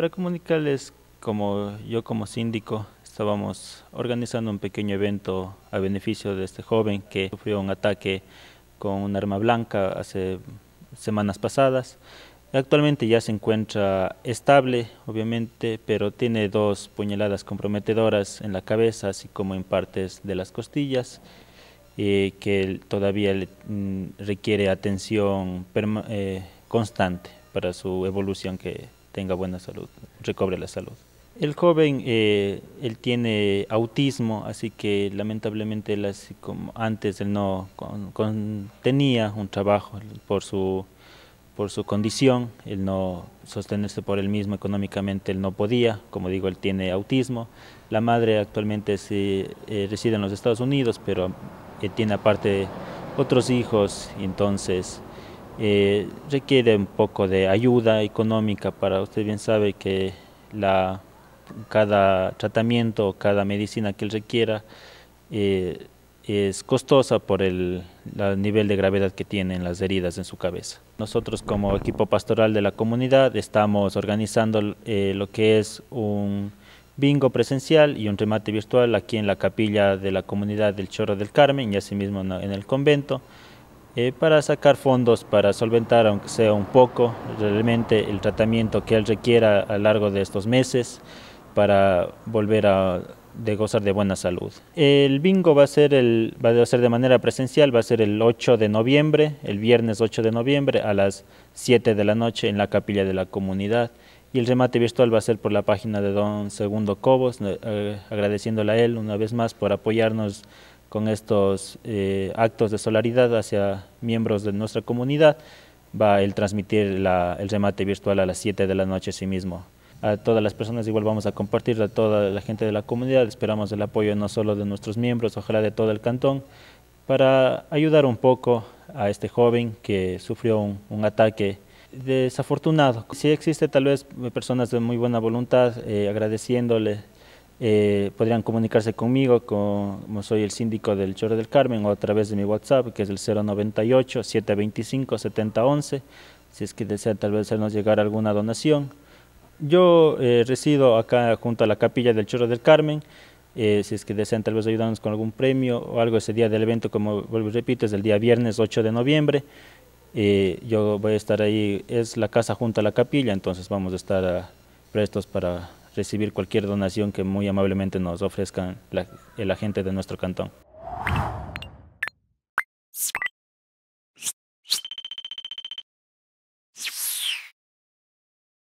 Para comunicarles, como yo como síndico, estábamos organizando un pequeño evento a beneficio de este joven que sufrió un ataque con un arma blanca hace semanas pasadas. Actualmente ya se encuentra estable, obviamente, pero tiene dos puñaladas comprometedoras en la cabeza, así como en partes de las costillas, eh, que todavía le, mm, requiere atención eh, constante para su evolución que tenga buena salud, recobre la salud. El joven, eh, él tiene autismo, así que lamentablemente como antes él no con, tenía un trabajo por su, por su condición, él no sostenerse por él mismo económicamente, él no podía, como digo, él tiene autismo. La madre actualmente eh, reside en los Estados Unidos, pero él eh, tiene aparte otros hijos, y entonces eh, requiere un poco de ayuda económica para usted bien sabe que la, cada tratamiento cada medicina que él requiera eh, es costosa por el, el, nivel de gravedad que tienen las heridas en su cabeza. Nosotros como equipo pastoral de la comunidad estamos organizando eh, lo que es un bingo presencial y un remate virtual aquí en la capilla de la comunidad del Chorro del Carmen y asimismo en el convento. Eh, para sacar fondos, para solventar, aunque sea un poco, realmente el tratamiento que él requiera a lo largo de estos meses para volver a de gozar de buena salud. El bingo va a, ser el, va a ser de manera presencial, va a ser el 8 de noviembre, el viernes 8 de noviembre a las 7 de la noche en la capilla de la comunidad. Y el remate virtual va a ser por la página de don Segundo Cobos, eh, agradeciéndole a él una vez más por apoyarnos con estos eh, actos de solaridad hacia miembros de nuestra comunidad, va el transmitir el remate virtual a las 7 de la noche sí mismo. A todas las personas igual vamos a compartir, a toda la gente de la comunidad, esperamos el apoyo no solo de nuestros miembros, ojalá de todo el cantón, para ayudar un poco a este joven que sufrió un, ataque desafortunado. si existe tal vez personas de muy buena voluntad eh, agradeciéndole eh, podrían comunicarse conmigo, como soy el síndico del Chorro del Carmen, o a través de mi WhatsApp, que es el 098-725-7011, si es que desean tal vez hacernos llegar alguna donación. Yo eh, resido acá junto a la capilla del Chorro del Carmen, eh, si es que desean tal vez ayudarnos con algún premio o algo ese día del evento, como vuelvo y repito, es el día viernes 8 de noviembre. yo voy a estar ahí, es la casa junto a la capilla, entonces vamos a estar ah, prestos para recibir cualquier donación que muy amablemente nos ofrezcan la, el agente de nuestro cantón.